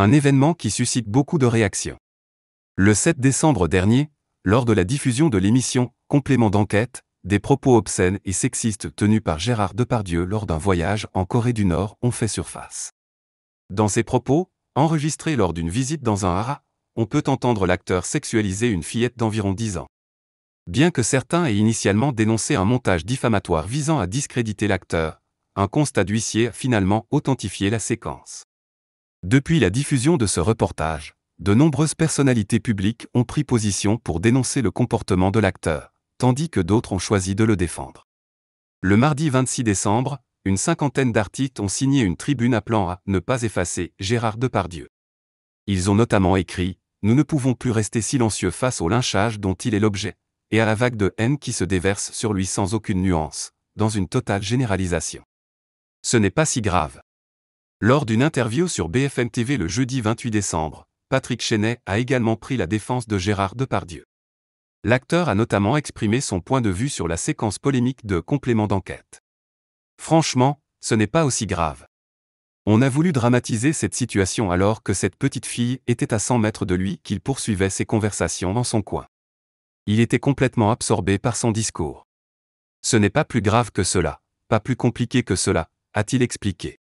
un événement qui suscite beaucoup de réactions. Le 7 décembre dernier, lors de la diffusion de l'émission Complément d'enquête, des propos obscènes et sexistes tenus par Gérard Depardieu lors d'un voyage en Corée du Nord ont fait surface. Dans ces propos, enregistrés lors d'une visite dans un hara, on peut entendre l'acteur sexualiser une fillette d'environ 10 ans. Bien que certains aient initialement dénoncé un montage diffamatoire visant à discréditer l'acteur, un constat d'huissier a finalement authentifié la séquence. Depuis la diffusion de ce reportage, de nombreuses personnalités publiques ont pris position pour dénoncer le comportement de l'acteur, tandis que d'autres ont choisi de le défendre. Le mardi 26 décembre, une cinquantaine d'artistes ont signé une tribune appelant à ne pas effacer Gérard Depardieu. Ils ont notamment écrit Nous ne pouvons plus rester silencieux face au lynchage dont il est l'objet, et à la vague de haine qui se déverse sur lui sans aucune nuance, dans une totale généralisation. Ce n'est pas si grave. Lors d'une interview sur BFM TV le jeudi 28 décembre, Patrick Chenet a également pris la défense de Gérard Depardieu. L'acteur a notamment exprimé son point de vue sur la séquence polémique de complément d'enquête. Franchement, ce n'est pas aussi grave. On a voulu dramatiser cette situation alors que cette petite fille était à 100 mètres de lui qu'il poursuivait ses conversations dans son coin. Il était complètement absorbé par son discours. Ce n'est pas plus grave que cela, pas plus compliqué que cela, a-t-il expliqué.